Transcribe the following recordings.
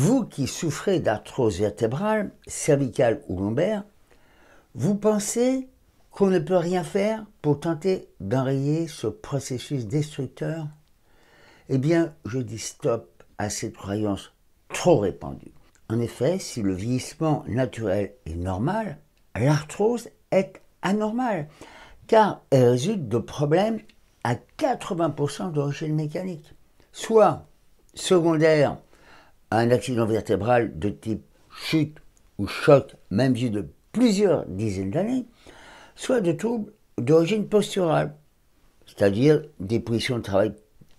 Vous qui souffrez d'arthrose vertébrale, cervicale ou lombaire, vous pensez qu'on ne peut rien faire pour tenter d'enrayer ce processus destructeur Eh bien, je dis stop à cette croyance trop répandue. En effet, si le vieillissement naturel est normal, l'arthrose est anormale, car elle résulte de problèmes à 80% d'origine mécanique, soit secondaire un accident vertébral de type chute ou choc, même vu de plusieurs dizaines d'années, soit de troubles d'origine posturale, c'est-à-dire des positions de travail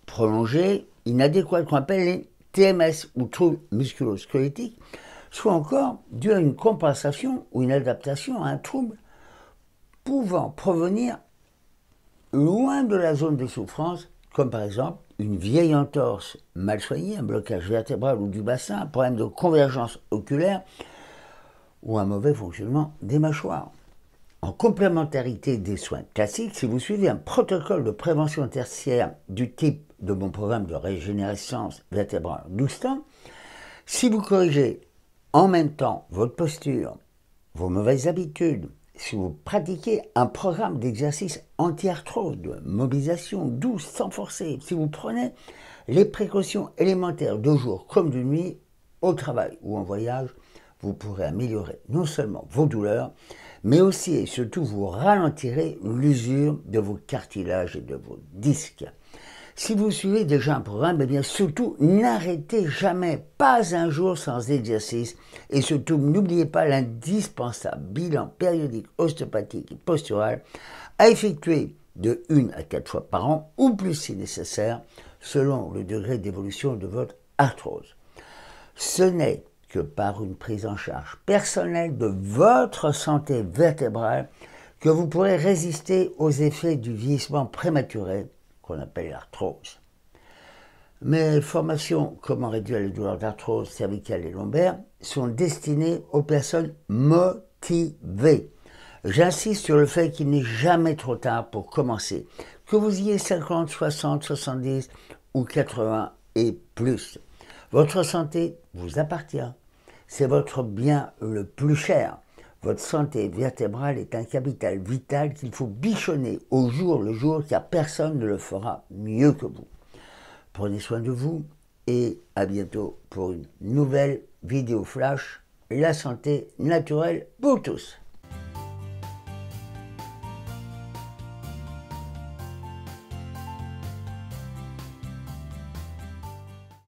prolongées, inadéquates, qu'on appelle les TMS ou troubles musculosquelettiques, soit encore dû à une compensation ou une adaptation à un trouble pouvant provenir loin de la zone de souffrance comme par exemple une vieille entorse mal soignée, un blocage vertébral ou du bassin, un problème de convergence oculaire ou un mauvais fonctionnement des mâchoires. En complémentarité des soins classiques, si vous suivez un protocole de prévention tertiaire du type de mon programme de régénérescence vertébrale 12 si vous corrigez en même temps votre posture, vos mauvaises habitudes, si vous pratiquez un programme d'exercice anti-arthrose, de mobilisation douce, sans forcer, si vous prenez les précautions élémentaires de jour comme de nuit, au travail ou en voyage, vous pourrez améliorer non seulement vos douleurs, mais aussi et surtout vous ralentirez l'usure de vos cartilages et de vos disques. Si vous suivez déjà un programme, eh bien surtout n'arrêtez jamais, pas un jour sans exercice. Et surtout, n'oubliez pas l'indispensable bilan périodique ostéopathique et postural à effectuer de 1 à 4 fois par an ou plus si nécessaire, selon le degré d'évolution de votre arthrose. Ce n'est que par une prise en charge personnelle de votre santé vertébrale que vous pourrez résister aux effets du vieillissement prématuré appelle l'arthrose. Mes formations Comment réduire les douleurs d'arthrose cervicale et lombaire sont destinées aux personnes motivées. J'insiste sur le fait qu'il n'est jamais trop tard pour commencer. Que vous ayez 50, 60, 70 ou 80 et plus. Votre santé vous appartient. C'est votre bien le plus cher. Votre santé vertébrale est un capital vital qu'il faut bichonner au jour le jour car personne ne le fera mieux que vous. Prenez soin de vous et à bientôt pour une nouvelle vidéo flash, la santé naturelle pour tous.